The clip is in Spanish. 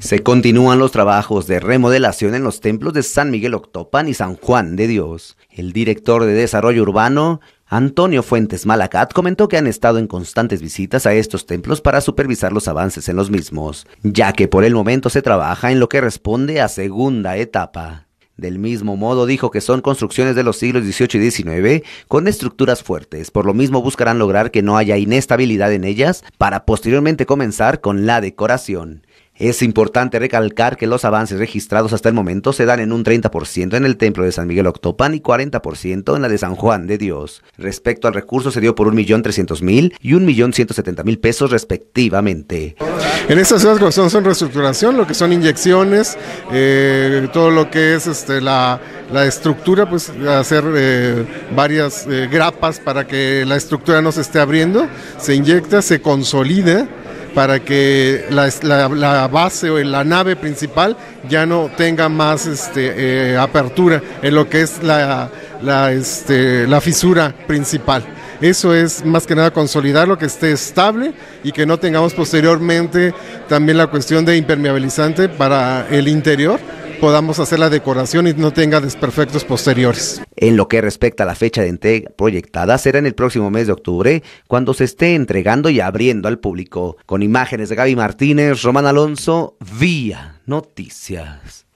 Se continúan los trabajos de remodelación en los templos de San Miguel Octopan y San Juan de Dios. El director de Desarrollo Urbano, Antonio Fuentes Malacat comentó que han estado en constantes visitas a estos templos para supervisar los avances en los mismos, ya que por el momento se trabaja en lo que responde a segunda etapa. Del mismo modo dijo que son construcciones de los siglos XVIII y XIX con estructuras fuertes, por lo mismo buscarán lograr que no haya inestabilidad en ellas para posteriormente comenzar con la decoración. Es importante recalcar que los avances registrados hasta el momento se dan en un 30% en el templo de San Miguel Octopan y 40% en la de San Juan de Dios. Respecto al recurso se dio por 1.300.000 y 1.170.000 pesos respectivamente. En estas ciudades son reestructuración, lo que son inyecciones, eh, todo lo que es este, la, estructura, pues hacer eh, varias eh, grapas para que la estructura no se esté abriendo, se inyecta, se consolida para que la, base o la nave principal ya no tenga más este, eh, apertura en lo que es este, la fisura principal. Eso es más que nada consolidar lo que esté estable y que no tengamos posteriormente también la cuestión de impermeabilizante para el interior podamos hacer la decoración y no tenga desperfectos posteriores. En lo que respecta a la fecha de entrega proyectada, será en el próximo mes de octubre, cuando se esté entregando y abriendo al público. Con imágenes de Gaby Martínez, Román Alonso, Vía Noticias.